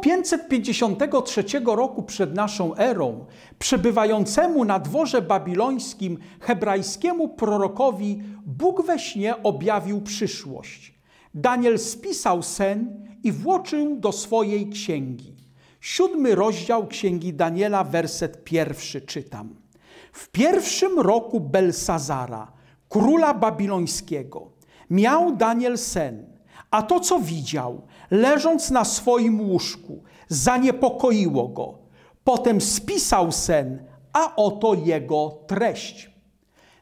553 roku przed naszą erą przebywającemu na dworze babilońskim hebrajskiemu prorokowi Bóg we śnie objawił przyszłość. Daniel spisał sen i włączył do swojej księgi. Siódmy rozdział księgi Daniela, werset pierwszy czytam. W pierwszym roku Belsazara, króla babilońskiego, miał Daniel sen, a to co widział – leżąc na swoim łóżku, zaniepokoiło go. Potem spisał sen, a oto jego treść.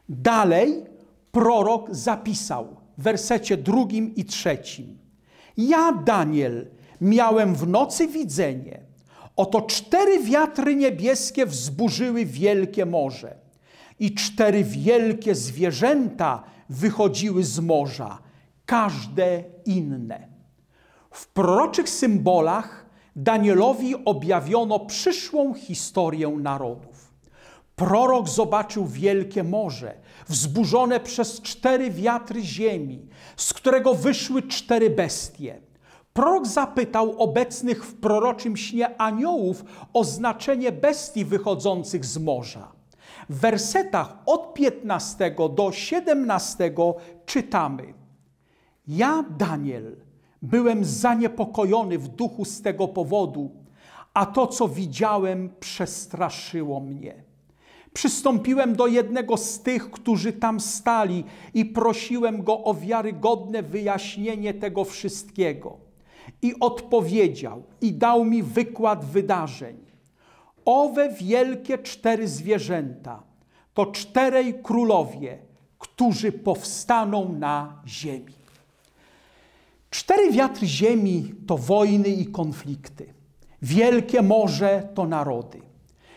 Dalej prorok zapisał w wersecie drugim i trzecim. Ja, Daniel, miałem w nocy widzenie. Oto cztery wiatry niebieskie wzburzyły wielkie morze i cztery wielkie zwierzęta wychodziły z morza, każde inne. W proroczych symbolach Danielowi objawiono przyszłą historię narodów. Prorok zobaczył wielkie morze, wzburzone przez cztery wiatry ziemi, z którego wyszły cztery bestie. Prorok zapytał obecnych w proroczym śnie aniołów o znaczenie bestii wychodzących z morza. W wersetach od 15 do 17 czytamy: Ja, Daniel, Byłem zaniepokojony w duchu z tego powodu, a to, co widziałem, przestraszyło mnie. Przystąpiłem do jednego z tych, którzy tam stali i prosiłem go o wiarygodne wyjaśnienie tego wszystkiego. I odpowiedział i dał mi wykład wydarzeń. Owe wielkie cztery zwierzęta to czterej królowie, którzy powstaną na ziemi. Cztery wiatry ziemi to wojny i konflikty. Wielkie morze to narody.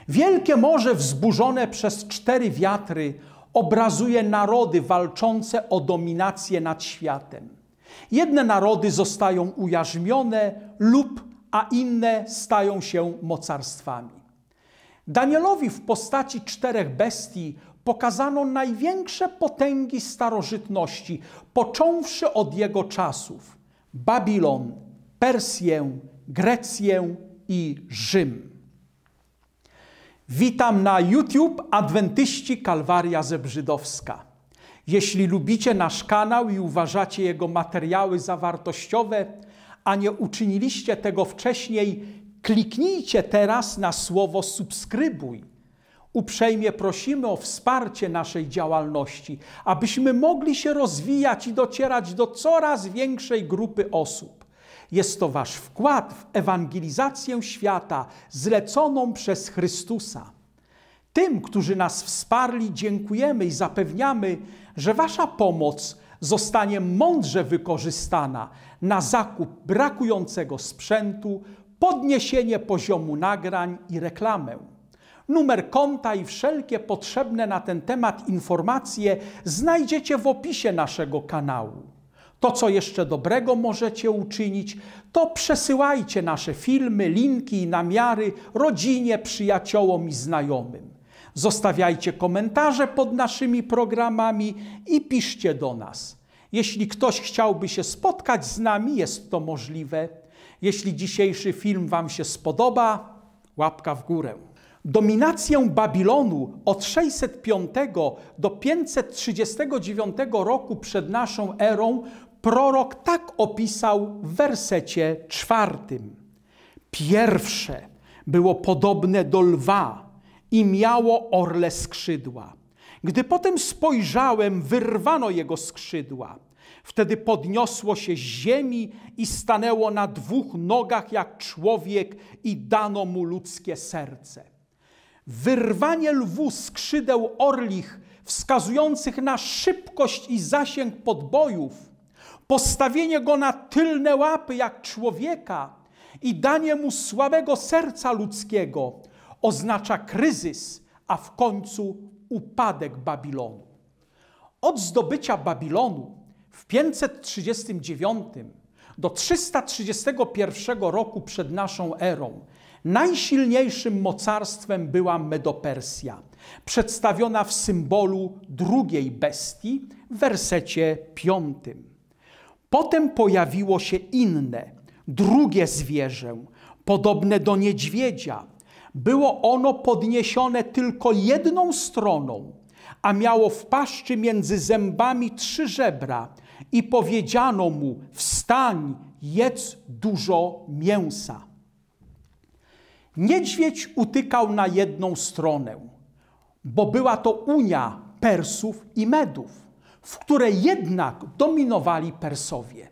Wielkie morze wzburzone przez cztery wiatry obrazuje narody walczące o dominację nad światem. Jedne narody zostają ujarzmione lub, a inne stają się mocarstwami. Danielowi w postaci czterech bestii pokazano największe potęgi starożytności, począwszy od jego czasów. Babilon, Persję, Grecję i Rzym. Witam na YouTube Adwentyści Kalwaria Zebrzydowska. Jeśli lubicie nasz kanał i uważacie jego materiały za wartościowe, a nie uczyniliście tego wcześniej, kliknijcie teraz na słowo subskrybuj Uprzejmie prosimy o wsparcie naszej działalności, abyśmy mogli się rozwijać i docierać do coraz większej grupy osób. Jest to Wasz wkład w ewangelizację świata zleconą przez Chrystusa. Tym, którzy nas wsparli, dziękujemy i zapewniamy, że Wasza pomoc zostanie mądrze wykorzystana na zakup brakującego sprzętu, podniesienie poziomu nagrań i reklamę. Numer konta i wszelkie potrzebne na ten temat informacje znajdziecie w opisie naszego kanału. To, co jeszcze dobrego możecie uczynić, to przesyłajcie nasze filmy, linki i namiary rodzinie, przyjaciołom i znajomym. Zostawiajcie komentarze pod naszymi programami i piszcie do nas. Jeśli ktoś chciałby się spotkać z nami, jest to możliwe. Jeśli dzisiejszy film Wam się spodoba, łapka w górę. Dominację Babilonu od 605 do 539 roku przed naszą erą prorok tak opisał w wersecie czwartym. Pierwsze było podobne do lwa i miało orle skrzydła. Gdy potem spojrzałem, wyrwano jego skrzydła. Wtedy podniosło się z ziemi i stanęło na dwóch nogach jak człowiek i dano mu ludzkie serce. Wyrwanie lwu skrzydeł orlich, wskazujących na szybkość i zasięg podbojów, postawienie go na tylne łapy jak człowieka i danie mu słabego serca ludzkiego oznacza kryzys, a w końcu upadek Babilonu. Od zdobycia Babilonu w 539 do 331 roku przed naszą erą Najsilniejszym mocarstwem była Medopersja, przedstawiona w symbolu drugiej bestii w wersecie piątym. Potem pojawiło się inne, drugie zwierzę, podobne do niedźwiedzia. Było ono podniesione tylko jedną stroną, a miało w paszczy między zębami trzy żebra i powiedziano mu: Wstań, jedz dużo mięsa. Niedźwiedź utykał na jedną stronę, bo była to Unia Persów i Medów, w której jednak dominowali Persowie.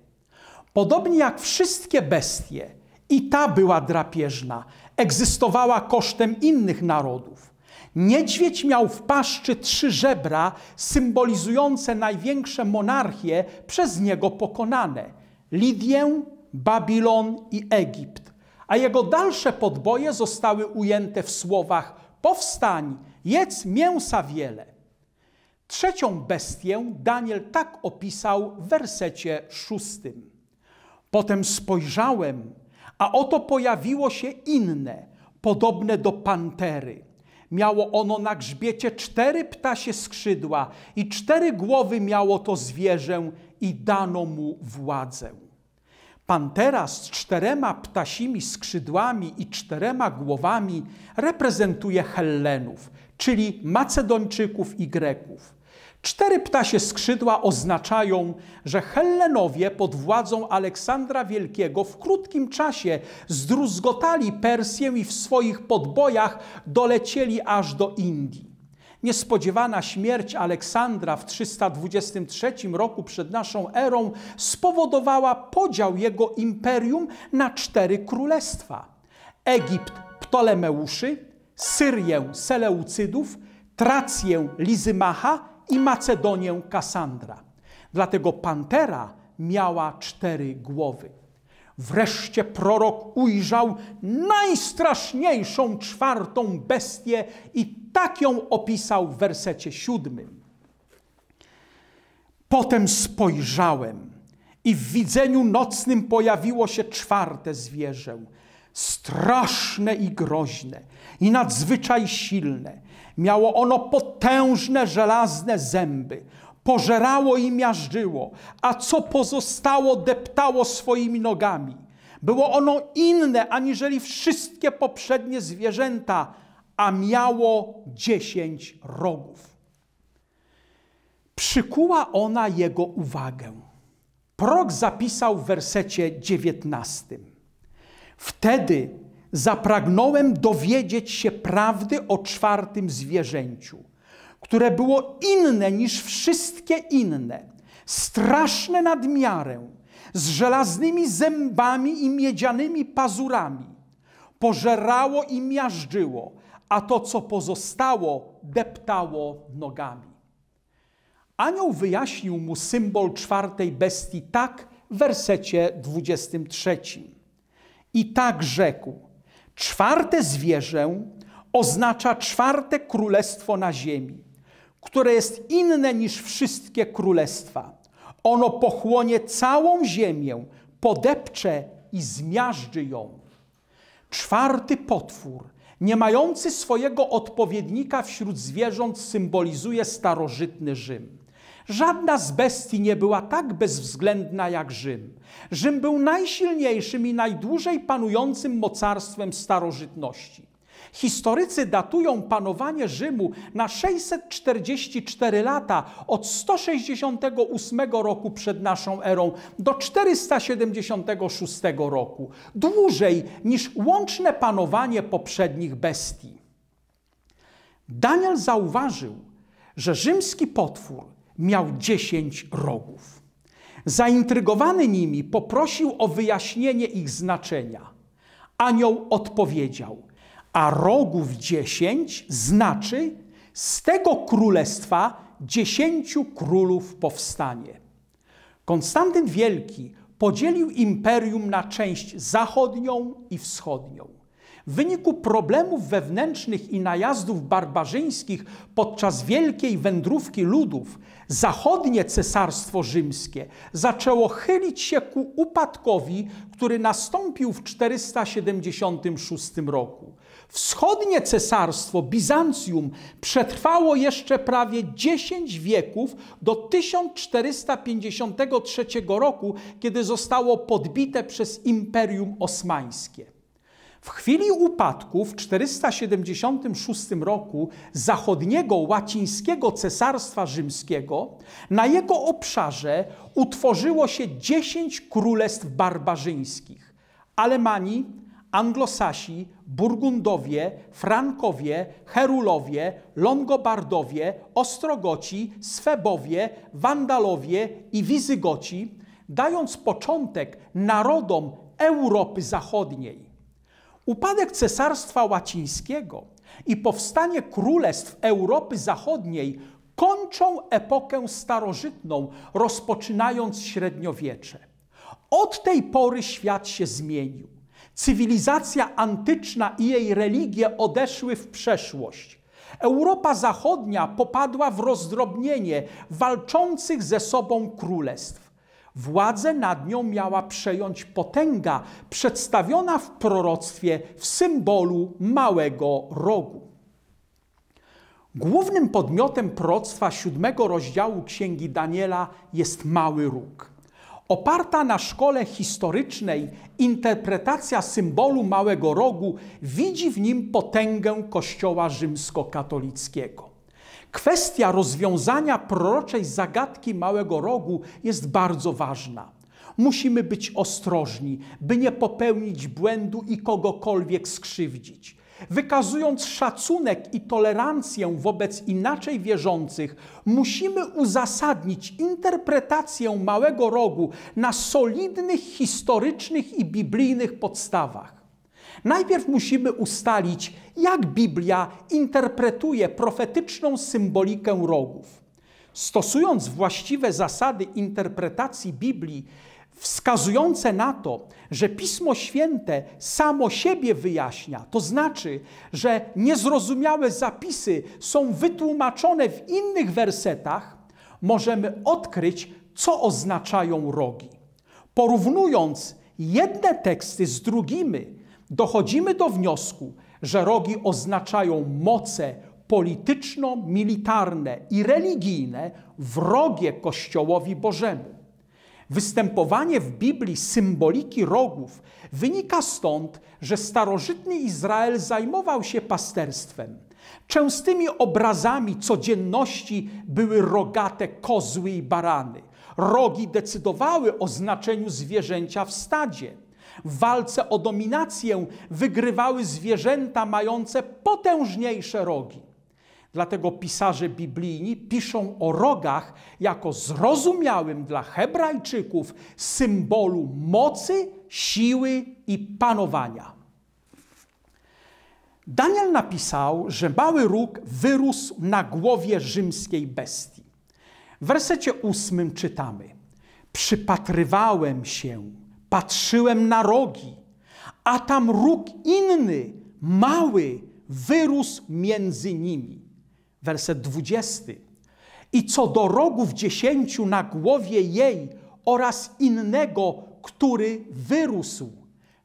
Podobnie jak wszystkie bestie, i ta była drapieżna, egzystowała kosztem innych narodów. Niedźwiedź miał w paszczy trzy żebra symbolizujące największe monarchie przez niego pokonane: Lidię, Babilon i Egipt a jego dalsze podboje zostały ujęte w słowach powstań, jedz mięsa wiele. Trzecią bestię Daniel tak opisał w wersecie szóstym. Potem spojrzałem, a oto pojawiło się inne, podobne do pantery. Miało ono na grzbiecie cztery ptasie skrzydła i cztery głowy miało to zwierzę i dano mu władzę. Pantera z czterema ptasimi skrzydłami i czterema głowami reprezentuje Hellenów, czyli Macedończyków i Greków. Cztery ptasie skrzydła oznaczają, że Hellenowie pod władzą Aleksandra Wielkiego w krótkim czasie zdruzgotali Persję i w swoich podbojach dolecieli aż do Indii. Niespodziewana śmierć Aleksandra w 323 roku przed naszą erą spowodowała podział jego imperium na cztery królestwa: Egipt Ptolemeuszy, Syrię Seleucydów, Trację Lizymacha i Macedonię Kassandra. Dlatego pantera miała cztery głowy. Wreszcie prorok ujrzał najstraszniejszą czwartą bestię i tak ją opisał w wersecie siódmym. Potem spojrzałem i w widzeniu nocnym pojawiło się czwarte zwierzę, straszne i groźne i nadzwyczaj silne. Miało ono potężne żelazne zęby – pożerało i miażdżyło, a co pozostało deptało swoimi nogami. Było ono inne aniżeli wszystkie poprzednie zwierzęta, a miało dziesięć rogów. Przykuła ona jego uwagę. Prok zapisał w wersecie dziewiętnastym. Wtedy zapragnąłem dowiedzieć się prawdy o czwartym zwierzęciu – które było inne niż wszystkie inne, straszne nad miarę, z żelaznymi zębami i miedzianymi pazurami. Pożerało i miażdżyło, a to, co pozostało, deptało nogami. Anioł wyjaśnił mu symbol czwartej bestii tak w wersecie 23. I tak rzekł: Czwarte zwierzę oznacza czwarte królestwo na ziemi które jest inne niż wszystkie królestwa. Ono pochłonie całą ziemię, podepcze i zmiażdży ją. Czwarty potwór, nie mający swojego odpowiednika wśród zwierząt, symbolizuje starożytny Rzym. Żadna z bestii nie była tak bezwzględna jak Rzym. Rzym był najsilniejszym i najdłużej panującym mocarstwem starożytności. Historycy datują panowanie Rzymu na 644 lata od 168 roku przed naszą erą do 476 roku, dłużej niż łączne panowanie poprzednich bestii. Daniel zauważył, że rzymski potwór miał 10 rogów. Zaintrygowany nimi poprosił o wyjaśnienie ich znaczenia. Anioł odpowiedział – a rogów dziesięć znaczy z tego królestwa dziesięciu królów powstanie. Konstantyn Wielki podzielił imperium na część zachodnią i wschodnią. W wyniku problemów wewnętrznych i najazdów barbarzyńskich podczas wielkiej wędrówki ludów, zachodnie cesarstwo rzymskie zaczęło chylić się ku upadkowi, który nastąpił w 476 roku. Wschodnie cesarstwo Bizancjum przetrwało jeszcze prawie 10 wieków do 1453 roku, kiedy zostało podbite przez Imperium Osmańskie. W chwili upadku w 476 roku zachodniego łacińskiego cesarstwa rzymskiego na jego obszarze utworzyło się 10 królestw barbarzyńskich: Alemanii, Anglosasi, Burgundowie, Frankowie, Herulowie, Longobardowie, Ostrogoci, Swebowie, Wandalowie i Wizygoci, dając początek narodom Europy Zachodniej. Upadek Cesarstwa Łacińskiego i powstanie królestw Europy Zachodniej kończą epokę starożytną, rozpoczynając średniowiecze. Od tej pory świat się zmienił. Cywilizacja antyczna i jej religie odeszły w przeszłość. Europa Zachodnia popadła w rozdrobnienie walczących ze sobą królestw. Władzę nad nią miała przejąć potęga przedstawiona w proroctwie w symbolu małego rogu. Głównym podmiotem proroctwa siódmego rozdziału Księgi Daniela jest mały róg. Oparta na szkole historycznej interpretacja symbolu małego rogu widzi w nim potęgę Kościoła rzymskokatolickiego. Kwestia rozwiązania proroczej zagadki małego rogu jest bardzo ważna. Musimy być ostrożni, by nie popełnić błędu i kogokolwiek skrzywdzić. Wykazując szacunek i tolerancję wobec inaczej wierzących, musimy uzasadnić interpretację małego rogu na solidnych historycznych i biblijnych podstawach. Najpierw musimy ustalić, jak Biblia interpretuje profetyczną symbolikę rogów. Stosując właściwe zasady interpretacji Biblii, wskazujące na to, że Pismo Święte samo siebie wyjaśnia. To znaczy, że niezrozumiałe zapisy są wytłumaczone w innych wersetach, możemy odkryć, co oznaczają rogi. Porównując jedne teksty z drugimi, dochodzimy do wniosku, że rogi oznaczają moce polityczno-militarne i religijne wrogie Kościołowi Bożemu. Występowanie w Biblii symboliki rogów wynika stąd, że starożytny Izrael zajmował się pasterstwem. Częstymi obrazami codzienności były rogate kozły i barany. Rogi decydowały o znaczeniu zwierzęcia w stadzie. W walce o dominację wygrywały zwierzęta mające potężniejsze rogi. Dlatego pisarze biblijni piszą o rogach jako zrozumiałym dla Hebrajczyków symbolu mocy, siły i panowania. Daniel napisał, że mały róg wyrósł na głowie rzymskiej bestii. W wersecie ósmym czytamy: Przypatrywałem się, patrzyłem na rogi, a tam róg inny, mały, wyrósł między nimi werset 20. I co do rogów dziesięciu na głowie jej oraz innego, który wyrósł.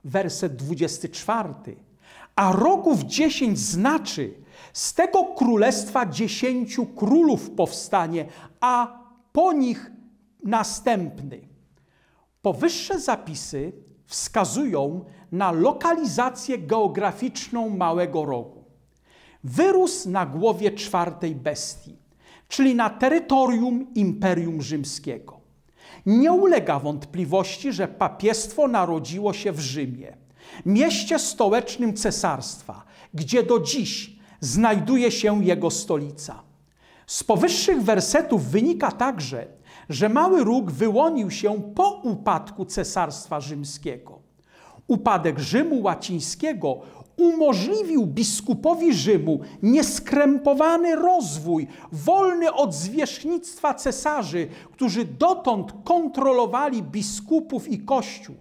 Werset 24. A rogów dziesięć znaczy, z tego królestwa dziesięciu królów powstanie, a po nich następny. Powyższe zapisy wskazują na lokalizację geograficzną Małego Rogu wyrósł na głowie czwartej bestii, czyli na terytorium Imperium Rzymskiego. Nie ulega wątpliwości, że papiestwo narodziło się w Rzymie, mieście stołecznym cesarstwa, gdzie do dziś znajduje się jego stolica. Z powyższych wersetów wynika także, że Mały Róg wyłonił się po upadku Cesarstwa Rzymskiego. Upadek Rzymu Łacińskiego umożliwił biskupowi Rzymu nieskrępowany rozwój, wolny od zwierzchnictwa cesarzy, którzy dotąd kontrolowali biskupów i kościół.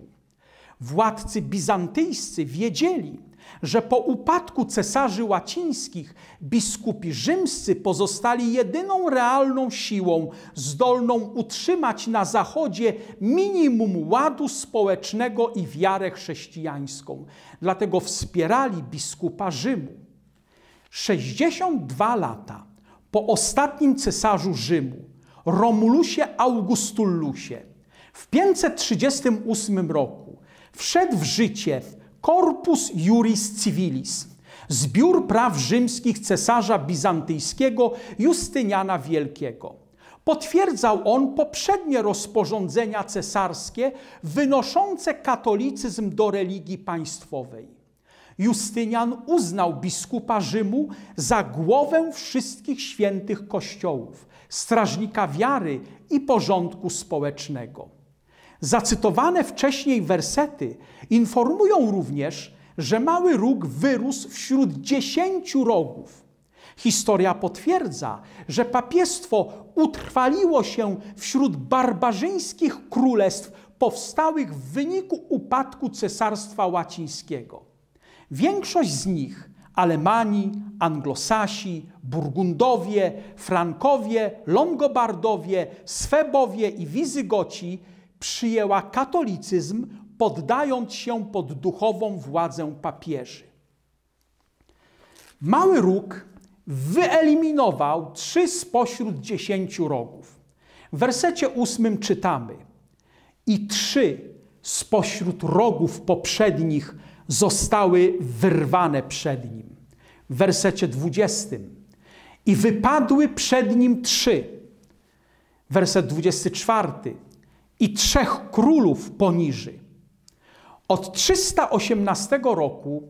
Władcy bizantyjscy wiedzieli, że po upadku cesarzy łacińskich biskupi rzymscy pozostali jedyną realną siłą zdolną utrzymać na Zachodzie minimum ładu społecznego i wiarę chrześcijańską. Dlatego wspierali biskupa Rzymu. 62 lata po ostatnim cesarzu Rzymu, Romulusie Augustullusie, w 538 roku wszedł w życie Corpus Juris Civilis, zbiór praw rzymskich cesarza bizantyjskiego Justyniana Wielkiego. Potwierdzał on poprzednie rozporządzenia cesarskie wynoszące katolicyzm do religii państwowej. Justynian uznał biskupa Rzymu za głowę wszystkich świętych kościołów, strażnika wiary i porządku społecznego. Zacytowane wcześniej wersety informują również, że mały róg wyrósł wśród dziesięciu rogów. Historia potwierdza, że papiestwo utrwaliło się wśród barbarzyńskich królestw powstałych w wyniku upadku Cesarstwa Łacińskiego. Większość z nich Alemani, Anglosasi, Burgundowie, Frankowie, Longobardowie, Swebowie i Wizygoci przyjęła katolicyzm, poddając się pod duchową władzę papieży. Mały róg wyeliminował trzy spośród dziesięciu rogów. W wersecie ósmym czytamy: I trzy spośród rogów poprzednich zostały wyrwane przed nim. W wersecie dwudziestym: I wypadły przed nim trzy. Werset dwudziesty czwarty i trzech królów poniży. Od 318 roku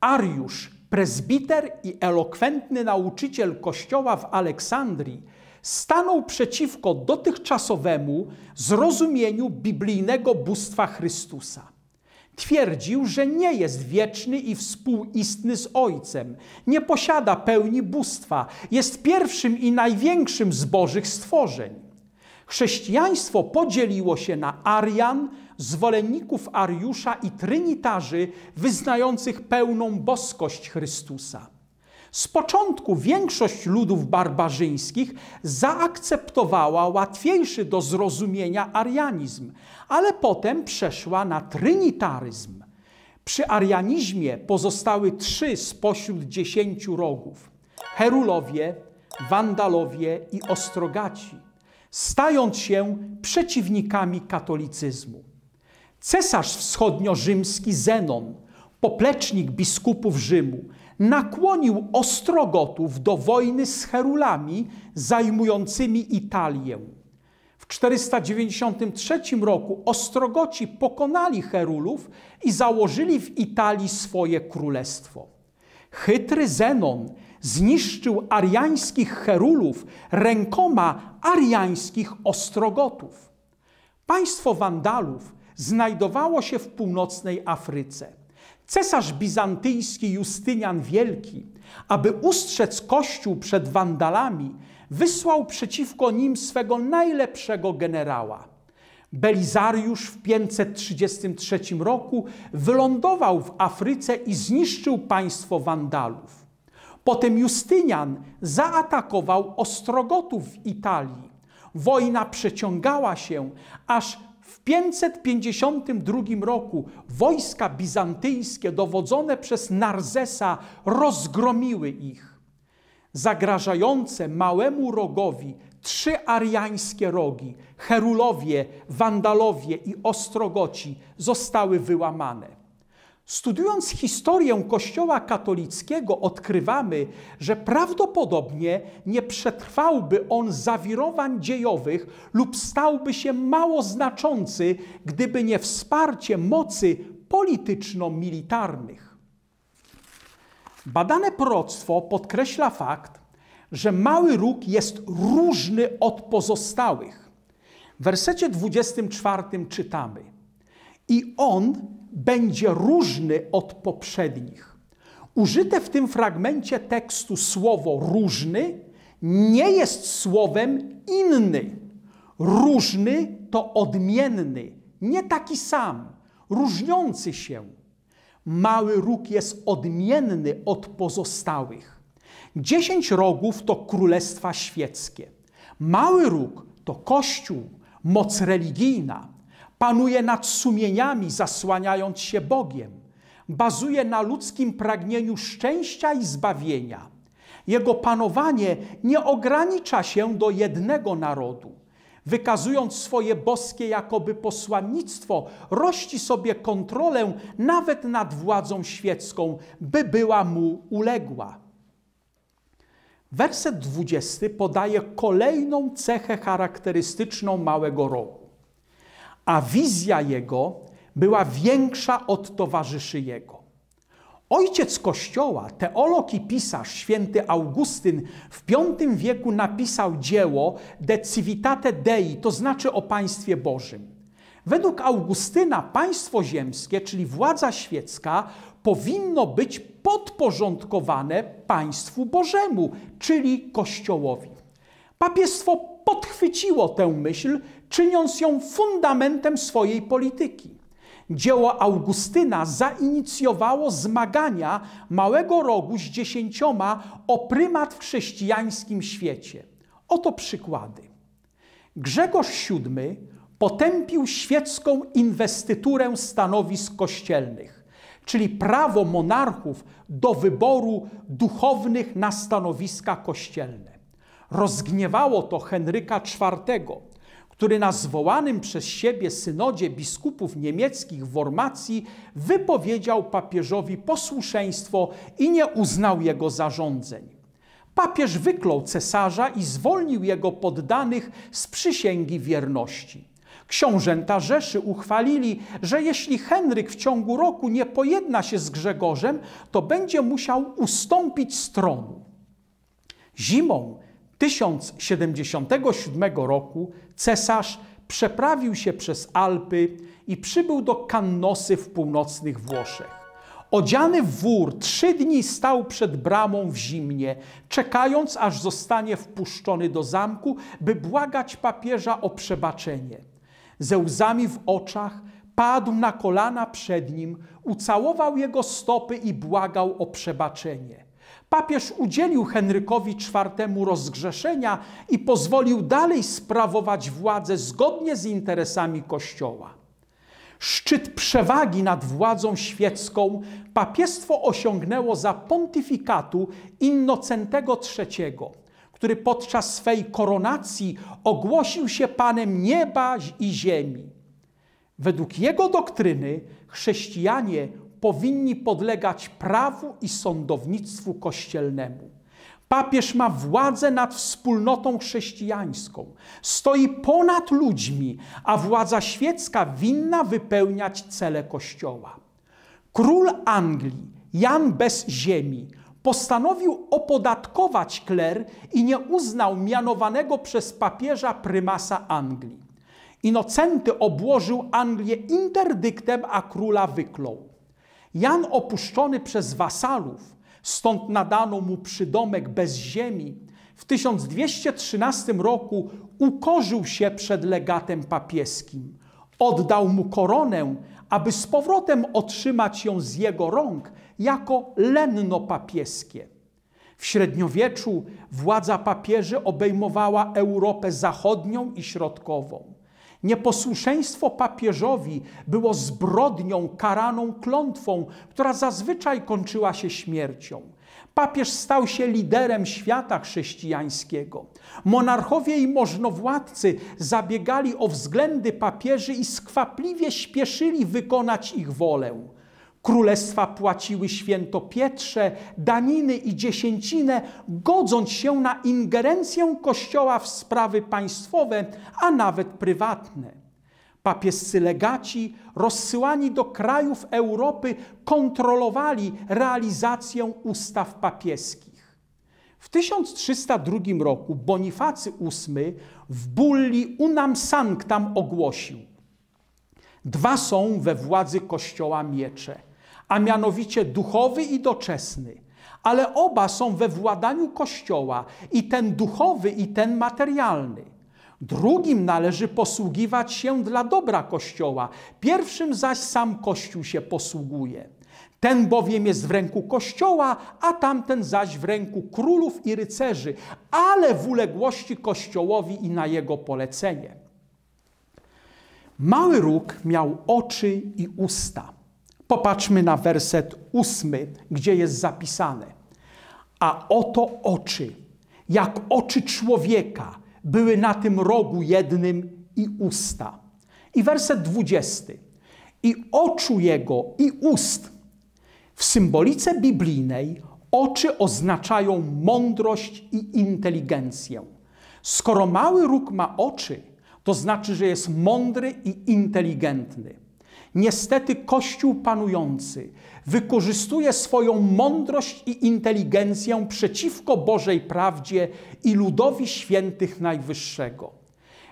Ariusz, prezbiter i elokwentny nauczyciel kościoła w Aleksandrii, stanął przeciwko dotychczasowemu zrozumieniu biblijnego bóstwa Chrystusa. Twierdził, że nie jest wieczny i współistny z Ojcem, nie posiada pełni bóstwa, jest pierwszym i największym z Bożych stworzeń. Chrześcijaństwo podzieliło się na Arian, zwolenników Ariusza i Trynitarzy wyznających pełną boskość Chrystusa. Z początku większość ludów barbarzyńskich zaakceptowała łatwiejszy do zrozumienia arianizm, ale potem przeszła na trynitaryzm. Przy arianizmie pozostały trzy spośród dziesięciu rogów: Herulowie, Wandalowie i Ostrogaci stając się przeciwnikami katolicyzmu. Cesarz wschodniorzymski Zenon, poplecznik biskupów Rzymu, nakłonił Ostrogotów do wojny z Herulami zajmującymi Italię. W 493 roku Ostrogoci pokonali Herulów i założyli w Italii swoje królestwo. Chytry Zenon zniszczył ariańskich Herulów rękoma ariańskich ostrogotów. Państwo Wandalów znajdowało się w północnej Afryce. Cesarz bizantyjski Justynian Wielki, aby ustrzec Kościół przed Wandalami, wysłał przeciwko nim swego najlepszego generała. Belizariusz w 533 roku wylądował w Afryce i zniszczył państwo Wandalów. Potem Justynian zaatakował Ostrogotów w Italii. Wojna przeciągała się, aż w 552 roku wojska bizantyjskie dowodzone przez Narzesa rozgromiły ich. Zagrażające małemu rogowi trzy ariańskie rogi, Herulowie, Wandalowie i Ostrogoci zostały wyłamane. Studiując historię Kościoła katolickiego, odkrywamy, że prawdopodobnie nie przetrwałby on zawirowań dziejowych lub stałby się mało znaczący, gdyby nie wsparcie mocy polityczno-militarnych. Badane proroctwo podkreśla fakt, że mały róg jest różny od pozostałych. W wersecie 24 czytamy – i on będzie różny od poprzednich. Użyte w tym fragmencie tekstu słowo różny nie jest słowem inny. Różny to odmienny, nie taki sam, różniący się. Mały róg jest odmienny od pozostałych. Dziesięć rogów to królestwa świeckie. Mały róg to kościół, moc religijna. Panuje nad sumieniami, zasłaniając się Bogiem. Bazuje na ludzkim pragnieniu szczęścia i zbawienia. Jego panowanie nie ogranicza się do jednego narodu. Wykazując swoje boskie jakoby posłannictwo, rości sobie kontrolę nawet nad władzą świecką, by była mu uległa. Werset 20 podaje kolejną cechę charakterystyczną małego rogu a wizja jego była większa od towarzyszy jego. Ojciec Kościoła, teolog i pisarz święty Augustyn w V wieku napisał dzieło De Civitate Dei, to znaczy o państwie Bożym. Według Augustyna państwo ziemskie, czyli władza świecka, powinno być podporządkowane państwu Bożemu, czyli Kościołowi. Papieństwo podchwyciło tę myśl, czyniąc ją fundamentem swojej polityki. Dzieło Augustyna zainicjowało zmagania małego rogu z dziesięcioma o prymat w chrześcijańskim świecie. Oto przykłady. Grzegorz VII potępił świecką inwestyturę stanowisk kościelnych, czyli prawo monarchów do wyboru duchownych na stanowiska kościelne. Rozgniewało to Henryka IV, który na zwołanym przez siebie synodzie biskupów niemieckich w Wormacji wypowiedział papieżowi posłuszeństwo i nie uznał jego zarządzeń. Papież wyklął cesarza i zwolnił jego poddanych z przysięgi wierności. Książęta Rzeszy uchwalili, że jeśli Henryk w ciągu roku nie pojedna się z Grzegorzem, to będzie musiał ustąpić stronu. Zimą 1077 roku cesarz przeprawił się przez Alpy i przybył do Kannosy w północnych Włoszech. Odziany w wór trzy dni stał przed bramą w zimnie, czekając aż zostanie wpuszczony do zamku, by błagać papieża o przebaczenie. Ze łzami w oczach padł na kolana przed nim, ucałował jego stopy i błagał o przebaczenie papież udzielił Henrykowi IV rozgrzeszenia i pozwolił dalej sprawować władzę zgodnie z interesami Kościoła. Szczyt przewagi nad władzą świecką papiestwo osiągnęło za pontyfikatu Innocentego III, który podczas swej koronacji ogłosił się Panem nieba i ziemi. Według jego doktryny chrześcijanie powinni podlegać prawu i sądownictwu kościelnemu. Papież ma władzę nad wspólnotą chrześcijańską, stoi ponad ludźmi, a władza świecka winna wypełniać cele Kościoła. Król Anglii, Jan bez ziemi, postanowił opodatkować kler i nie uznał mianowanego przez papieża prymasa Anglii. Inocenty obłożył Anglię interdyktem, a króla wyklął. Jan opuszczony przez wasalów, stąd nadano mu przydomek bez ziemi, w 1213 roku ukorzył się przed legatem papieskim. Oddał mu koronę, aby z powrotem otrzymać ją z jego rąk jako lenno papieskie. W średniowieczu władza papieży obejmowała Europę Zachodnią i Środkową. Nieposłuszeństwo papieżowi było zbrodnią karaną klątwą, która zazwyczaj kończyła się śmiercią. Papież stał się liderem świata chrześcijańskiego. Monarchowie i możnowładcy zabiegali o względy papieży i skwapliwie śpieszyli wykonać ich wolę. Królestwa płaciły Pietrze, daniny i dziesięcinę, godząc się na ingerencję Kościoła w sprawy państwowe, a nawet prywatne. Papiescy legaci, rozsyłani do krajów Europy, kontrolowali realizację ustaw papieskich. W 1302 roku Bonifacy VIII w bulli Unam Sanctam ogłosił: Dwa są we władzy Kościoła miecze – a mianowicie duchowy i doczesny. Ale oba są we władaniu Kościoła, i ten duchowy, i ten materialny. Drugim należy posługiwać się dla dobra Kościoła, pierwszym zaś sam Kościół się posługuje. Ten bowiem jest w ręku Kościoła, a tamten zaś w ręku królów i rycerzy, ale w uległości Kościołowi i na jego polecenie. Mały róg miał oczy i usta. Popatrzmy na werset ósmy, gdzie jest zapisane. A oto oczy, jak oczy człowieka, były na tym rogu jednym i usta. I werset dwudziesty. I oczu jego i ust. W symbolice biblijnej oczy oznaczają mądrość i inteligencję. Skoro mały róg ma oczy, to znaczy, że jest mądry i inteligentny. Niestety Kościół panujący wykorzystuje swoją mądrość i inteligencję przeciwko Bożej prawdzie i ludowi świętych Najwyższego.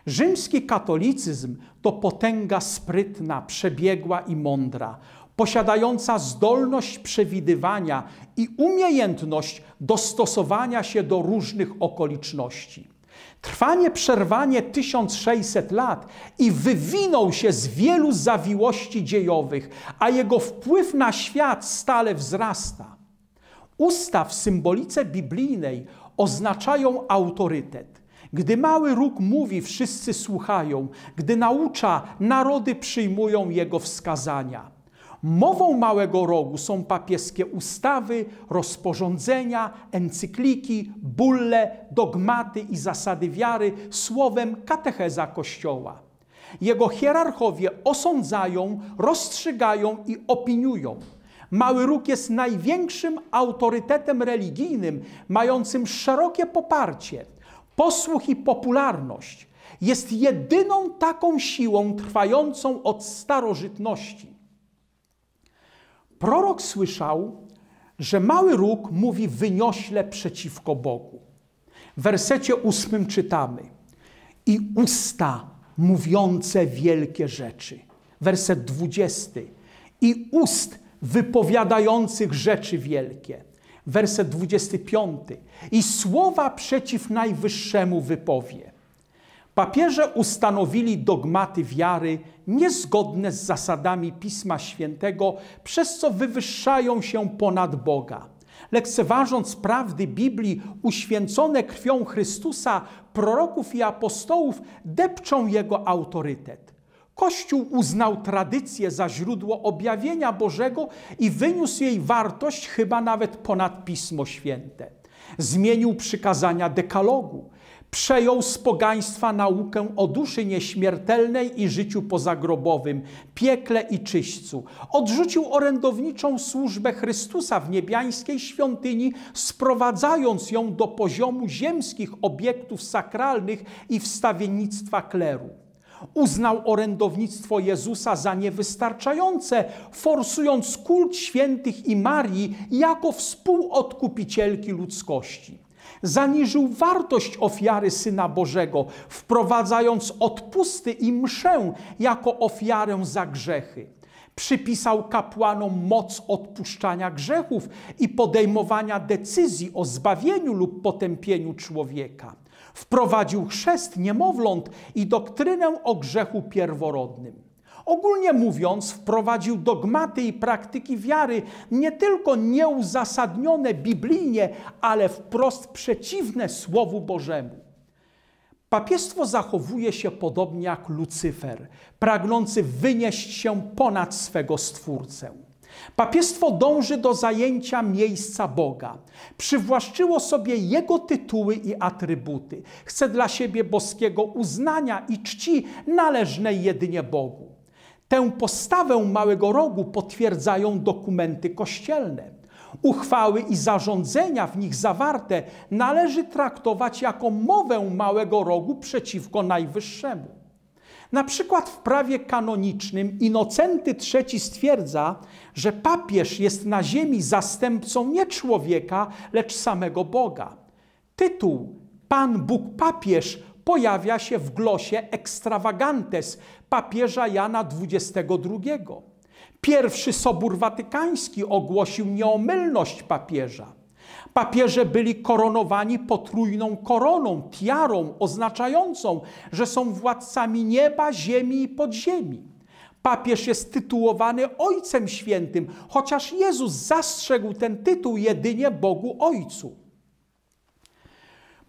Rzymski katolicyzm to potęga sprytna, przebiegła i mądra, posiadająca zdolność przewidywania i umiejętność dostosowania się do różnych okoliczności. Trwanie, przerwanie 1600 lat i wywinął się z wielu zawiłości dziejowych, a jego wpływ na świat stale wzrasta. Usta w symbolice biblijnej oznaczają autorytet. Gdy mały róg mówi, wszyscy słuchają, gdy naucza, narody przyjmują jego wskazania. Mową małego rogu są papieskie ustawy, rozporządzenia, encykliki, bulle, dogmaty i zasady wiary, słowem katecheza Kościoła. Jego hierarchowie osądzają, rozstrzygają i opiniują. Mały Róg jest największym autorytetem religijnym, mającym szerokie poparcie, posłuch i popularność. Jest jedyną taką siłą trwającą od starożytności. Prorok słyszał, że mały róg mówi wyniośle przeciwko Bogu. W wersecie ósmym czytamy i usta mówiące wielkie rzeczy. Werset dwudziesty i ust wypowiadających rzeczy wielkie. Werset dwudziesty piąty i słowa przeciw Najwyższemu wypowie. Papieże ustanowili dogmaty wiary niezgodne z zasadami Pisma Świętego, przez co wywyższają się ponad Boga. Lekceważąc prawdy Biblii, uświęcone krwią Chrystusa, proroków i apostołów depczą jego autorytet. Kościół uznał tradycję za źródło objawienia Bożego i wyniósł jej wartość chyba nawet ponad Pismo Święte. Zmienił przykazania dekalogu, Przejął z pogaństwa naukę o duszy nieśmiertelnej i życiu pozagrobowym, piekle i czyśćcu. Odrzucił orędowniczą służbę Chrystusa w niebiańskiej świątyni, sprowadzając ją do poziomu ziemskich obiektów sakralnych i wstawiennictwa kleru. Uznał orędownictwo Jezusa za niewystarczające, forsując kult świętych i Marii jako współodkupicielki ludzkości. Zaniżył wartość ofiary Syna Bożego, wprowadzając odpusty i mszę jako ofiarę za grzechy. Przypisał kapłanom moc odpuszczania grzechów i podejmowania decyzji o zbawieniu lub potępieniu człowieka. Wprowadził chrzest niemowląt i doktrynę o grzechu pierworodnym Ogólnie mówiąc, wprowadził dogmaty i praktyki wiary nie tylko nieuzasadnione biblijnie, ale wprost przeciwne Słowu Bożemu. Papiestwo zachowuje się podobnie jak Lucyfer, pragnący wynieść się ponad swego Stwórcę. Papiestwo dąży do zajęcia miejsca Boga. Przywłaszczyło sobie Jego tytuły i atrybuty. Chce dla siebie boskiego uznania i czci należnej jedynie Bogu. Tę postawę Małego Rogu potwierdzają dokumenty kościelne. Uchwały i zarządzenia w nich zawarte należy traktować jako mowę Małego Rogu przeciwko Najwyższemu. Na przykład w prawie kanonicznym Inocenty III stwierdza, że papież jest na ziemi zastępcą nie człowieka, lecz samego Boga. Tytuł Pan Bóg Papież pojawia się w glosie Extravagantes papieża Jana XXII. Pierwszy Sobór Watykański ogłosił nieomylność papieża. Papieże byli koronowani potrójną koroną, tiarą oznaczającą, że są władcami nieba, ziemi i podziemi. Papież jest tytułowany Ojcem Świętym, chociaż Jezus zastrzegł ten tytuł jedynie Bogu Ojcu.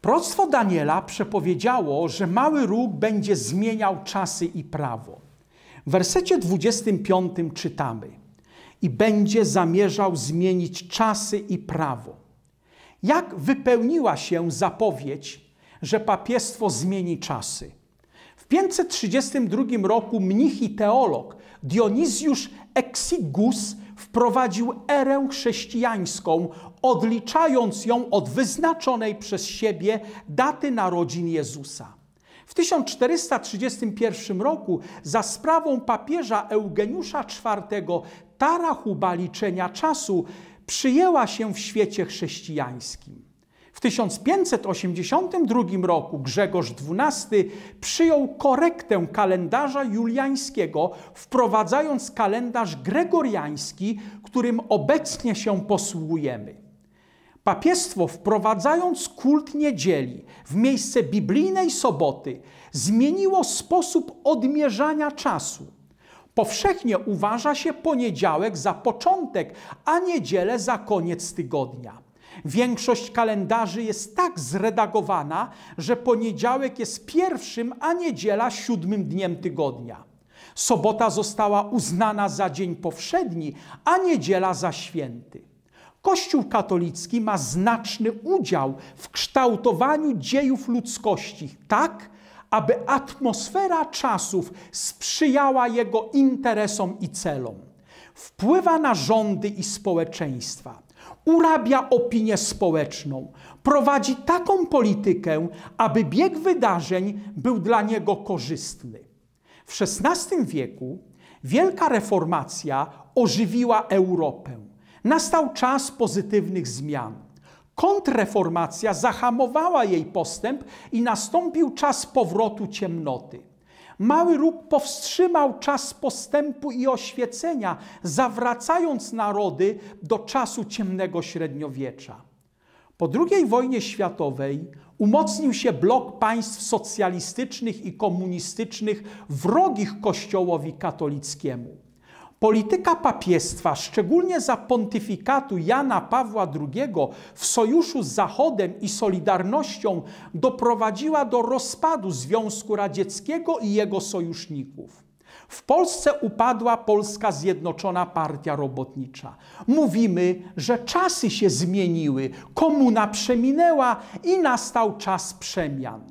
Proroctwo Daniela przepowiedziało, że mały róg będzie zmieniał czasy i prawo. W wersecie 25 czytamy: I będzie zamierzał zmienić czasy i prawo. Jak wypełniła się zapowiedź, że papiestwo zmieni czasy? W 532 roku mnich i teolog Dionizjusz Exigus wprowadził erę chrześcijańską odliczając ją od wyznaczonej przez siebie daty narodzin Jezusa. W 1431 roku za sprawą papieża Eugeniusza IV tara huba liczenia czasu przyjęła się w świecie chrześcijańskim. W 1582 roku Grzegorz XII przyjął korektę kalendarza juliańskiego, wprowadzając kalendarz gregoriański, którym obecnie się posługujemy. Papiestwo, wprowadzając kult niedzieli w miejsce biblijnej soboty, zmieniło sposób odmierzania czasu. Powszechnie uważa się poniedziałek za początek, a niedzielę za koniec tygodnia. Większość kalendarzy jest tak zredagowana, że poniedziałek jest pierwszym, a niedziela siódmym dniem tygodnia. Sobota została uznana za dzień powszedni, a niedziela za święty. Kościół katolicki ma znaczny udział w kształtowaniu dziejów ludzkości, tak aby atmosfera czasów sprzyjała jego interesom i celom. Wpływa na rządy i społeczeństwa, urabia opinię społeczną, prowadzi taką politykę, aby bieg wydarzeń był dla niego korzystny. W XVI wieku Wielka Reformacja ożywiła Europę Nastał czas pozytywnych zmian. Kontreformacja zahamowała jej postęp i nastąpił czas powrotu ciemnoty. Mały róg powstrzymał czas postępu i oświecenia, zawracając narody do czasu ciemnego średniowiecza. Po II wojnie światowej umocnił się blok państw socjalistycznych i komunistycznych wrogich Kościołowi katolickiemu. Polityka papiestwa, szczególnie za pontyfikatu Jana Pawła II w sojuszu z Zachodem i Solidarnością, doprowadziła do rozpadu Związku Radzieckiego i jego sojuszników. W Polsce upadła Polska Zjednoczona Partia Robotnicza. Mówimy, że czasy się zmieniły, komuna przeminęła i nastał czas przemian.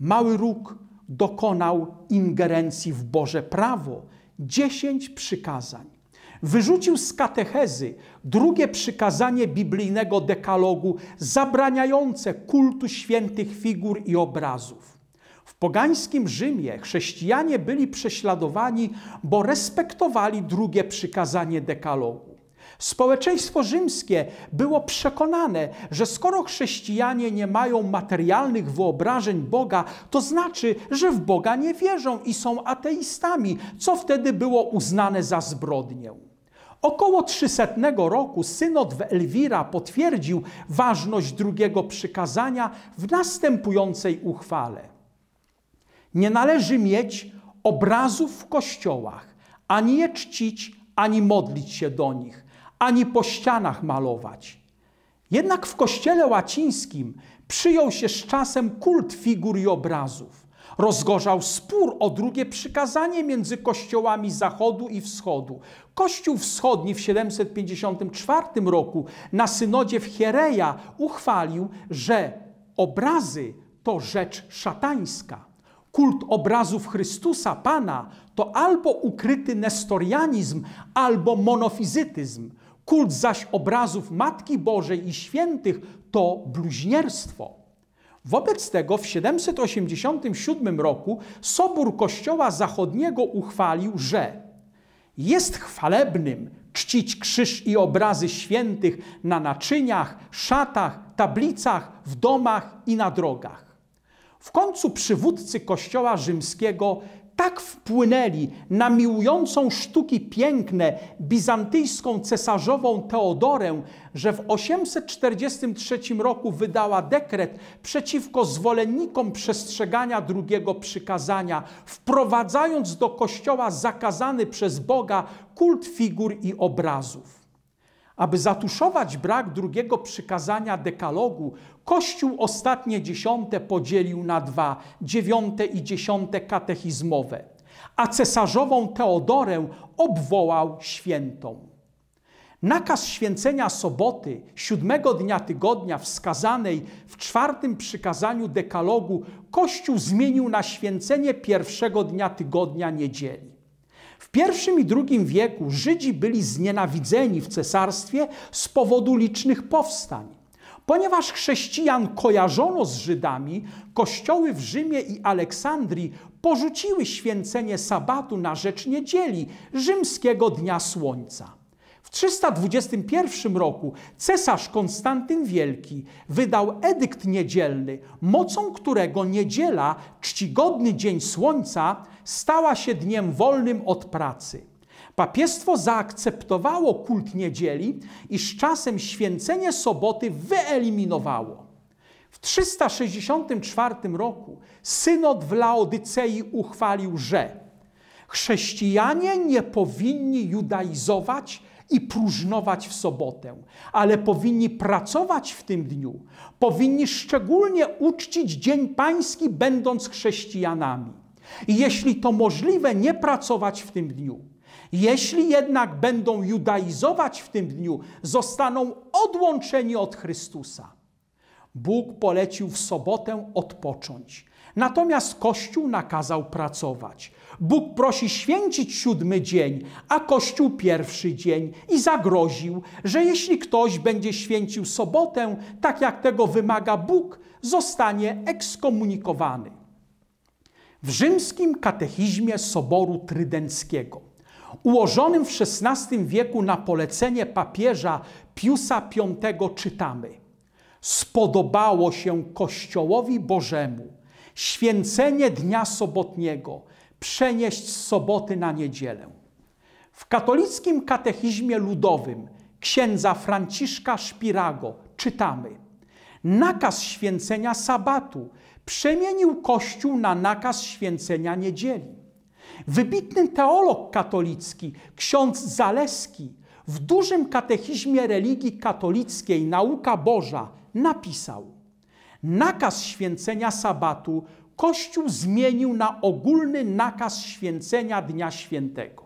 Mały Róg dokonał ingerencji w Boże prawo dziesięć przykazań. Wyrzucił z katechezy drugie przykazanie biblijnego dekalogu zabraniające kultu świętych figur i obrazów. W pogańskim Rzymie chrześcijanie byli prześladowani, bo respektowali drugie przykazanie dekalogu. Społeczeństwo rzymskie było przekonane, że skoro chrześcijanie nie mają materialnych wyobrażeń Boga, to znaczy, że w Boga nie wierzą i są ateistami, co wtedy było uznane za zbrodnię. Około 300 roku synod w Elwira potwierdził ważność drugiego przykazania w następującej uchwale. Nie należy mieć obrazów w kościołach, ani je czcić, ani modlić się do nich, ani po ścianach malować. Jednak w kościele łacińskim przyjął się z czasem kult figur i obrazów. Rozgorzał spór o drugie przykazanie między kościołami zachodu i wschodu. Kościół wschodni w 754 roku na synodzie w Hiereja uchwalił, że obrazy to rzecz szatańska. Kult obrazów Chrystusa Pana to albo ukryty nestorianizm, albo monofizytyzm – Kult zaś obrazów Matki Bożej i świętych to bluźnierstwo. Wobec tego w 787 roku Sobór Kościoła Zachodniego uchwalił, że jest chwalebnym czcić krzyż i obrazy świętych na naczyniach, szatach, tablicach, w domach i na drogach. W końcu przywódcy Kościoła Rzymskiego tak wpłynęli na miłującą sztuki piękne bizantyjską cesarzową Teodorę, że w 843 roku wydała dekret przeciwko zwolennikom przestrzegania drugiego przykazania, wprowadzając do kościoła zakazany przez Boga kult figur i obrazów. Aby zatuszować brak drugiego przykazania dekalogu, Kościół ostatnie dziesiąte podzielił na dwa, dziewiąte i dziesiąte katechizmowe, a cesarzową Teodorę obwołał świętą. Nakaz święcenia soboty, siódmego dnia tygodnia, wskazanej w czwartym przykazaniu dekalogu, Kościół zmienił na święcenie pierwszego dnia tygodnia niedzieli. W I i II wieku Żydzi byli znienawidzeni w cesarstwie z powodu licznych powstań. Ponieważ chrześcijan kojarzono z Żydami, kościoły w Rzymie i Aleksandrii porzuciły święcenie sabatu na rzecz niedzieli, rzymskiego dnia słońca. W 321 roku cesarz Konstantyn Wielki wydał edykt niedzielny, mocą którego niedziela, czcigodny dzień słońca, stała się dniem wolnym od pracy. Papiestwo zaakceptowało kult niedzieli i z czasem święcenie soboty wyeliminowało. W 364 roku synod w Laodycei uchwalił, że chrześcijanie nie powinni judaizować i próżnować w sobotę, ale powinni pracować w tym dniu. Powinni szczególnie uczcić Dzień Pański, będąc chrześcijanami. I jeśli to możliwe, nie pracować w tym dniu. Jeśli jednak będą judaizować w tym dniu, zostaną odłączeni od Chrystusa. Bóg polecił w sobotę odpocząć. Natomiast Kościół nakazał pracować. Bóg prosi święcić siódmy dzień, a Kościół pierwszy dzień i zagroził, że jeśli ktoś będzie święcił sobotę, tak jak tego wymaga Bóg, zostanie ekskomunikowany. W rzymskim katechizmie Soboru Trydenckiego ułożonym w XVI wieku na polecenie papieża Piusa V czytamy: Spodobało się Kościołowi Bożemu święcenie dnia sobotniego, przenieść z soboty na niedzielę. W katolickim katechizmie ludowym księdza Franciszka Szpirago czytamy: Nakaz święcenia sabatu przemienił Kościół na nakaz święcenia niedzieli. Wybitny teolog katolicki, ksiądz Zaleski, w dużym katechizmie religii katolickiej Nauka Boża napisał: Nakaz święcenia sabatu Kościół zmienił na ogólny nakaz święcenia Dnia Świętego.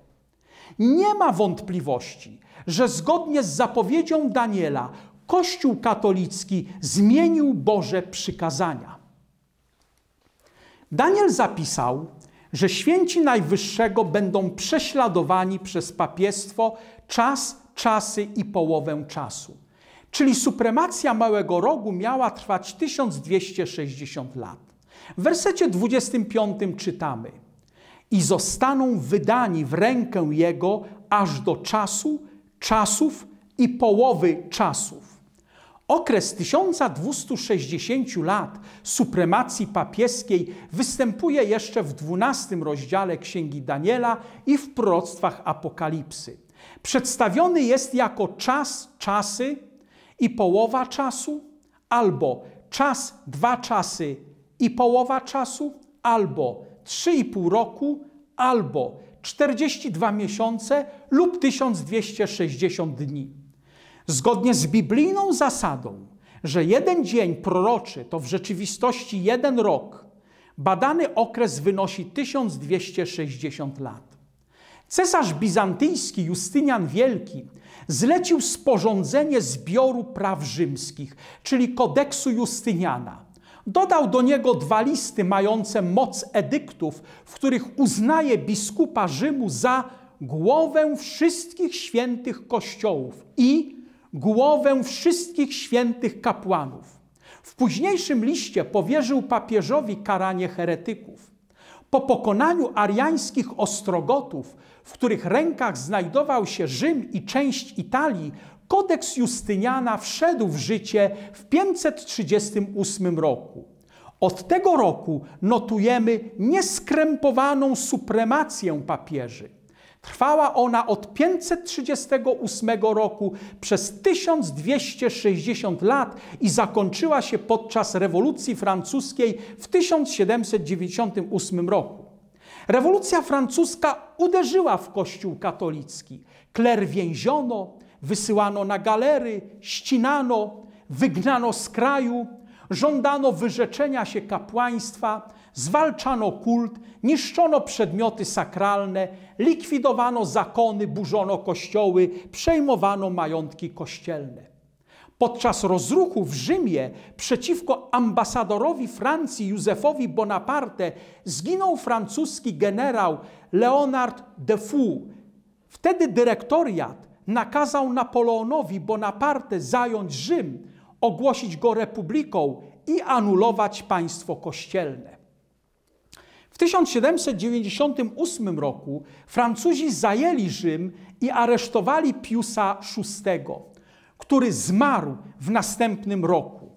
Nie ma wątpliwości, że zgodnie z zapowiedzią Daniela Kościół katolicki zmienił Boże przykazania. Daniel zapisał, że święci Najwyższego będą prześladowani przez papiestwo czas, czasy i połowę czasu. Czyli supremacja Małego Rogu miała trwać 1260 lat. W wersecie 25 czytamy i zostaną wydani w rękę Jego aż do czasu, czasów i połowy czasów. Okres 1260 lat supremacji papieskiej występuje jeszcze w XII rozdziale Księgi Daniela i w proroctwach Apokalipsy. Przedstawiony jest jako czas czasy i połowa czasu, albo czas dwa czasy i połowa czasu, albo 3,5 roku, albo 42 miesiące lub 1260 dni. Zgodnie z biblijną zasadą, że jeden dzień proroczy to w rzeczywistości jeden rok, badany okres wynosi 1260 lat. Cesarz bizantyjski Justynian Wielki zlecił sporządzenie zbioru praw rzymskich, czyli kodeksu Justyniana. Dodał do niego dwa listy mające moc edyktów, w których uznaje biskupa Rzymu za głowę wszystkich świętych kościołów i głowę wszystkich świętych kapłanów. W późniejszym liście powierzył papieżowi karanie heretyków. Po pokonaniu ariańskich ostrogotów, w których rękach znajdował się Rzym i część Italii, kodeks Justyniana wszedł w życie w 538 roku. Od tego roku notujemy nieskrępowaną supremację papieży. Trwała ona od 538 roku przez 1260 lat i zakończyła się podczas rewolucji francuskiej w 1798 roku. Rewolucja francuska uderzyła w Kościół katolicki. Kler więziono, wysyłano na galery, ścinano, wygnano z kraju, żądano wyrzeczenia się kapłaństwa, zwalczano kult, niszczono przedmioty sakralne, likwidowano zakony, burzono kościoły, przejmowano majątki kościelne. Podczas rozruchu w Rzymie przeciwko ambasadorowi Francji Józefowi Bonaparte zginął francuski generał Leonard de Fou. Wtedy dyrektoriat nakazał Napoleonowi Bonaparte zająć Rzym, ogłosić go republiką i anulować państwo kościelne. W 1798 roku Francuzi zajęli Rzym i aresztowali Piusa VI, który zmarł w następnym roku.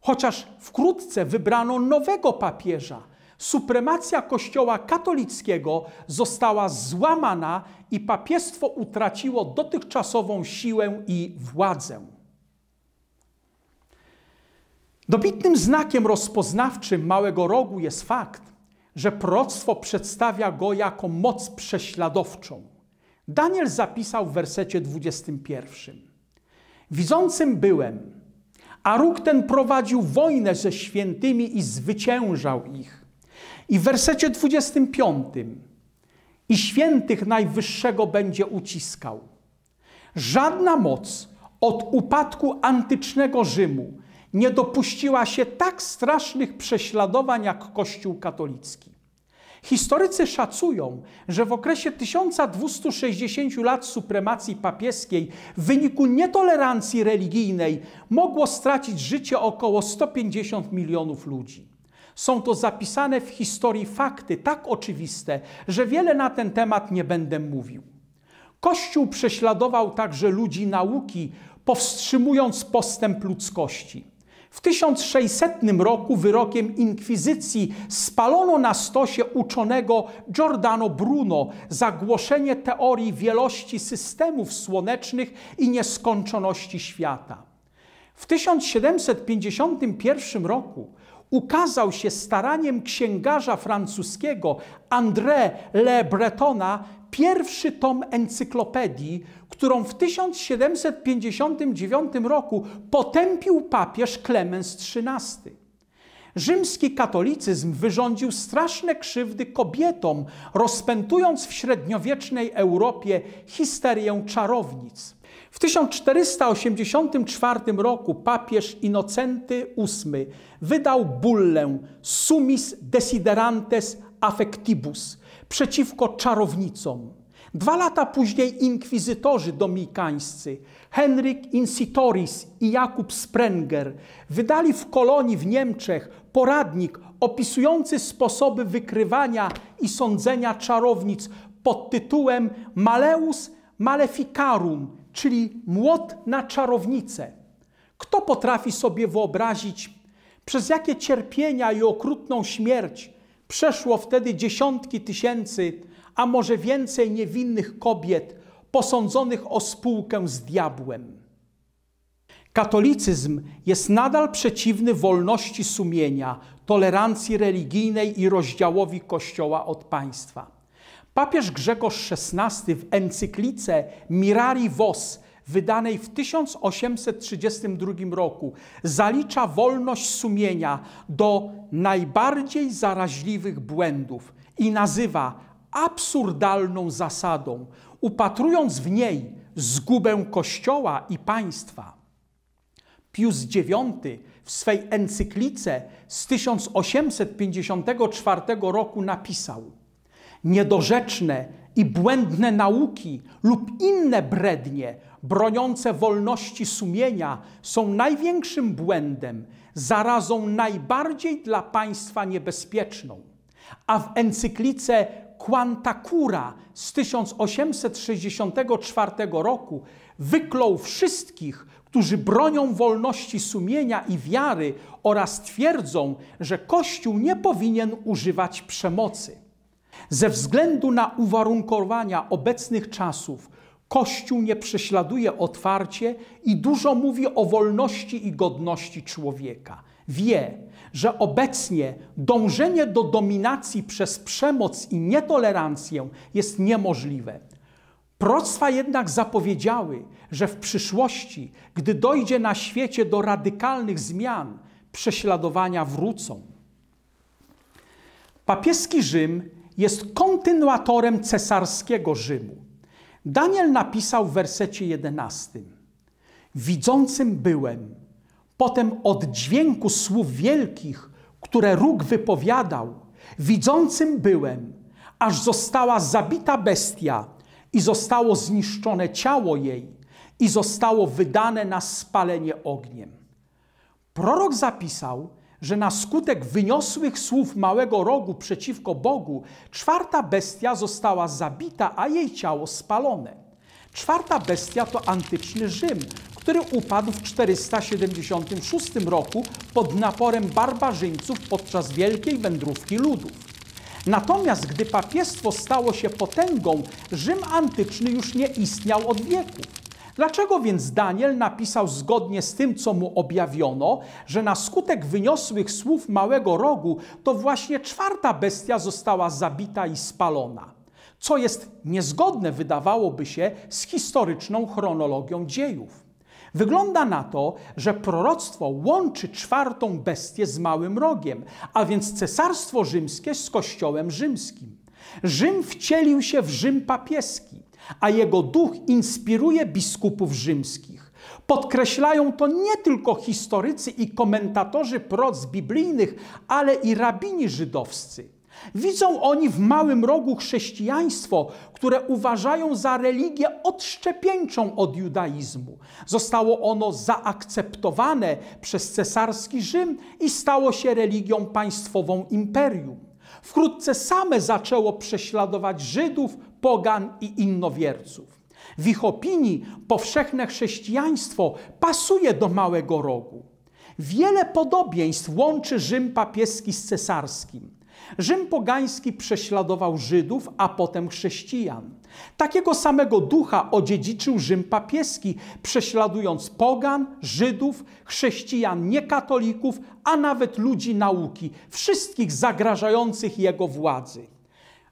Chociaż wkrótce wybrano nowego papieża, supremacja Kościoła katolickiego została złamana i papiestwo utraciło dotychczasową siłę i władzę. Dobitnym znakiem rozpoznawczym Małego Rogu jest fakt, że proroctwo przedstawia go jako moc prześladowczą. Daniel zapisał w wersecie 21. Widzącym byłem, a róg ten prowadził wojnę ze świętymi i zwyciężał ich. I w wersecie 25. I świętych Najwyższego będzie uciskał. Żadna moc od upadku antycznego Rzymu nie dopuściła się tak strasznych prześladowań jak Kościół katolicki. Historycy szacują, że w okresie 1260 lat supremacji papieskiej w wyniku nietolerancji religijnej mogło stracić życie około 150 milionów ludzi. Są to zapisane w historii fakty tak oczywiste, że wiele na ten temat nie będę mówił. Kościół prześladował także ludzi nauki, powstrzymując postęp ludzkości. W 1600 roku wyrokiem inkwizycji spalono na stosie uczonego Giordano Bruno za głoszenie teorii wielości systemów słonecznych i nieskończoności świata. W 1751 roku ukazał się staraniem księgarza francuskiego André Le Bretona pierwszy tom encyklopedii, którą w 1759 roku potępił papież Klemens XIII. Rzymski katolicyzm wyrządził straszne krzywdy kobietom, rozpętując w średniowiecznej Europie histerię czarownic. W 1484 roku papież Innocenty VIII wydał bullę Summis Desiderantes Affectibus, przeciwko czarownicom. Dwa lata później inkwizytorzy dominikańscy Henryk Insitoris i Jakub Sprenger wydali w kolonii w Niemczech poradnik opisujący sposoby wykrywania i sądzenia czarownic pod tytułem Maleus Maleficarum, czyli młot na czarownicę. Kto potrafi sobie wyobrazić, przez jakie cierpienia i okrutną śmierć Przeszło wtedy dziesiątki tysięcy, a może więcej niewinnych kobiet posądzonych o spółkę z diabłem. Katolicyzm jest nadal przeciwny wolności sumienia, tolerancji religijnej i rozdziałowi Kościoła od państwa. Papież Grzegorz XVI w encyklice Mirari Vos wydanej w 1832 roku zalicza wolność sumienia do najbardziej zaraźliwych błędów i nazywa absurdalną zasadą, upatrując w niej zgubę Kościoła i państwa. Pius IX w swej encyklice z 1854 roku napisał – niedorzeczne i błędne nauki lub inne brednie broniące wolności sumienia są największym błędem, zarazą najbardziej dla państwa niebezpieczną. A w encyklice Quanta Cura z 1864 roku wyklął wszystkich, którzy bronią wolności sumienia i wiary oraz twierdzą, że Kościół nie powinien używać przemocy. Ze względu na uwarunkowania obecnych czasów, Kościół nie prześladuje otwarcie i dużo mówi o wolności i godności człowieka. Wie, że obecnie dążenie do dominacji przez przemoc i nietolerancję jest niemożliwe. Proctwa jednak zapowiedziały, że w przyszłości, gdy dojdzie na świecie do radykalnych zmian, prześladowania wrócą. Papieski Rzym jest kontynuatorem cesarskiego Rzymu. Daniel napisał w wersecie 11: Widzącym byłem, potem od dźwięku słów wielkich, które róg wypowiadał, widzącym byłem, aż została zabita bestia i zostało zniszczone ciało jej i zostało wydane na spalenie ogniem. Prorok zapisał, że na skutek wyniosłych słów małego rogu przeciwko Bogu, czwarta bestia została zabita, a jej ciało spalone. Czwarta bestia to antyczny Rzym, który upadł w 476 roku pod naporem barbarzyńców podczas wielkiej wędrówki ludów. Natomiast gdy papiestwo stało się potęgą, Rzym antyczny już nie istniał od wieków. Dlaczego więc Daniel napisał zgodnie z tym, co mu objawiono, że na skutek wyniosłych słów małego rogu to właśnie czwarta bestia została zabita i spalona? Co jest niezgodne, wydawałoby się, z historyczną chronologią dziejów. Wygląda na to, że proroctwo łączy czwartą bestię z małym rogiem, a więc cesarstwo rzymskie z kościołem rzymskim. Rzym wcielił się w Rzym papieski a jego duch inspiruje biskupów rzymskich. Podkreślają to nie tylko historycy i komentatorzy proc biblijnych, ale i rabini żydowscy. Widzą oni w małym rogu chrześcijaństwo, które uważają za religię odszczepieńczą od judaizmu. Zostało ono zaakceptowane przez cesarski Rzym i stało się religią państwową imperium. Wkrótce same zaczęło prześladować Żydów, pogan i innowierców. W ich opinii powszechne chrześcijaństwo pasuje do małego rogu. Wiele podobieństw łączy Rzym papieski z cesarskim. Rzym pogański prześladował Żydów, a potem chrześcijan. Takiego samego ducha odziedziczył Rzym papieski, prześladując pogan, Żydów, chrześcijan, niekatolików, a nawet ludzi nauki, wszystkich zagrażających jego władzy.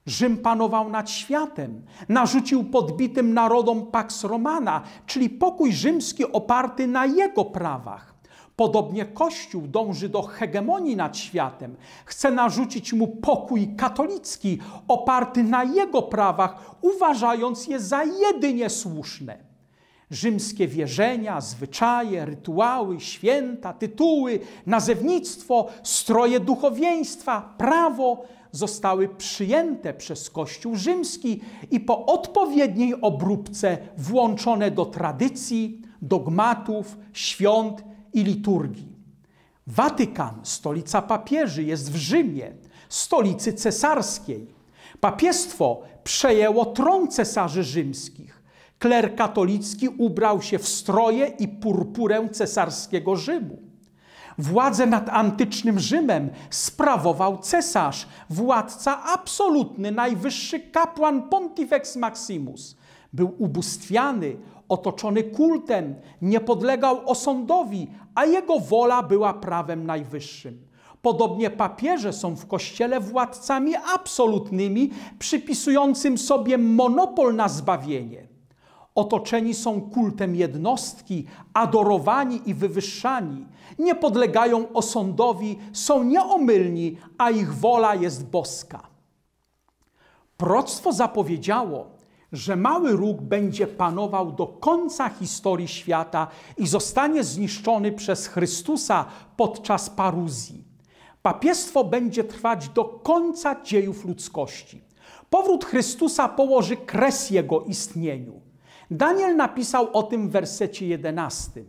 Rzym panował nad światem, narzucił podbitym narodom Pax Romana, czyli pokój rzymski oparty na jego prawach. Podobnie Kościół dąży do hegemonii nad światem, chce narzucić mu pokój katolicki oparty na jego prawach, uważając je za jedynie słuszne. Rzymskie wierzenia, zwyczaje, rytuały, święta, tytuły, nazewnictwo, stroje duchowieństwa, prawo zostały przyjęte przez Kościół rzymski i po odpowiedniej obróbce włączone do tradycji, dogmatów, świąt i liturgii. Watykan, stolica papieży, jest w Rzymie, stolicy cesarskiej. Papiestwo przejęło tron cesarzy rzymskich. Kler katolicki ubrał się w stroje i purpurę cesarskiego Rzymu. Władzę nad antycznym Rzymem sprawował cesarz, władca absolutny, najwyższy kapłan Pontifex Maximus. Był ubóstwiany, otoczony kultem, nie podlegał osądowi, a jego wola była prawem najwyższym. Podobnie papieże są w Kościele władcami absolutnymi, przypisującym sobie monopol na zbawienie otoczeni są kultem jednostki, adorowani i wywyższani, nie podlegają osądowi, są nieomylni, a ich wola jest boska. Proctwo zapowiedziało, że mały róg będzie panował do końca historii świata i zostanie zniszczony przez Chrystusa podczas paruzji. Papiestwo będzie trwać do końca dziejów ludzkości. Powrót Chrystusa położy kres jego istnieniu. Daniel napisał o tym w wersecie 11.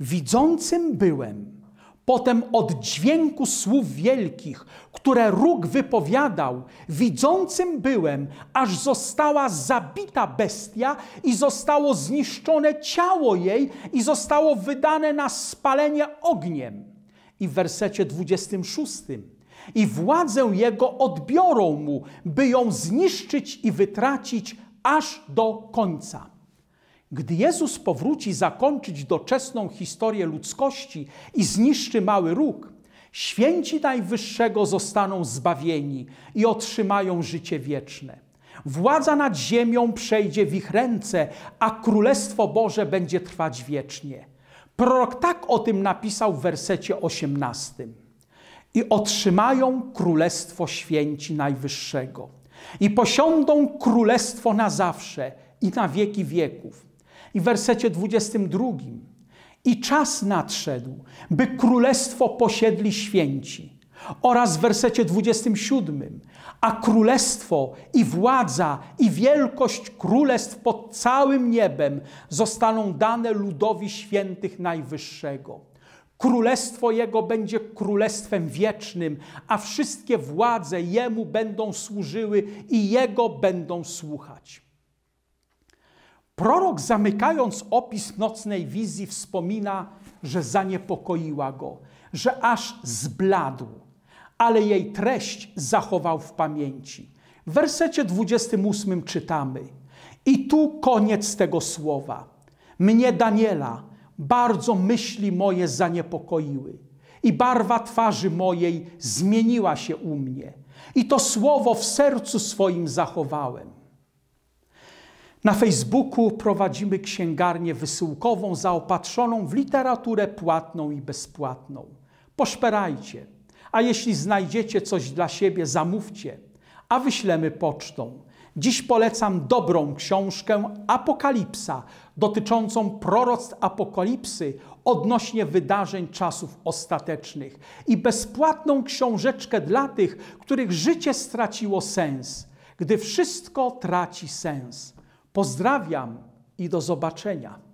Widzącym byłem, potem od dźwięku słów wielkich, które róg wypowiadał, widzącym byłem, aż została zabita bestia i zostało zniszczone ciało jej i zostało wydane na spalenie ogniem. I w wersecie 26 i władzę jego odbiorą mu, by ją zniszczyć i wytracić aż do końca. Gdy Jezus powróci zakończyć doczesną historię ludzkości i zniszczy mały róg, święci Najwyższego zostaną zbawieni i otrzymają życie wieczne. Władza nad ziemią przejdzie w ich ręce, a Królestwo Boże będzie trwać wiecznie. Prorok tak o tym napisał w wersecie 18. I otrzymają Królestwo Święci Najwyższego. I posiądą Królestwo na zawsze i na wieki wieków i wersecie 22. I czas nadszedł, by królestwo posiedli święci. Oraz w wersecie 27. A królestwo i władza i wielkość królestw pod całym niebem zostaną dane ludowi świętych Najwyższego. Królestwo Jego będzie królestwem wiecznym, a wszystkie władze Jemu będą służyły i Jego będą słuchać. Prorok, zamykając opis nocnej wizji, wspomina, że zaniepokoiła go, że aż zbladł, ale jej treść zachował w pamięci. W wersecie 28 czytamy: I tu koniec tego słowa. Mnie, Daniela, bardzo myśli moje zaniepokoiły, i barwa twarzy mojej zmieniła się u mnie, i to słowo w sercu swoim zachowałem. Na Facebooku prowadzimy księgarnię wysyłkową zaopatrzoną w literaturę płatną i bezpłatną. Poszperajcie, a jeśli znajdziecie coś dla siebie, zamówcie, a wyślemy pocztą. Dziś polecam dobrą książkę Apokalipsa, dotyczącą proroctw apokalipsy odnośnie wydarzeń czasów ostatecznych i bezpłatną książeczkę dla tych, których życie straciło sens, gdy wszystko traci sens. Pozdrawiam i do zobaczenia.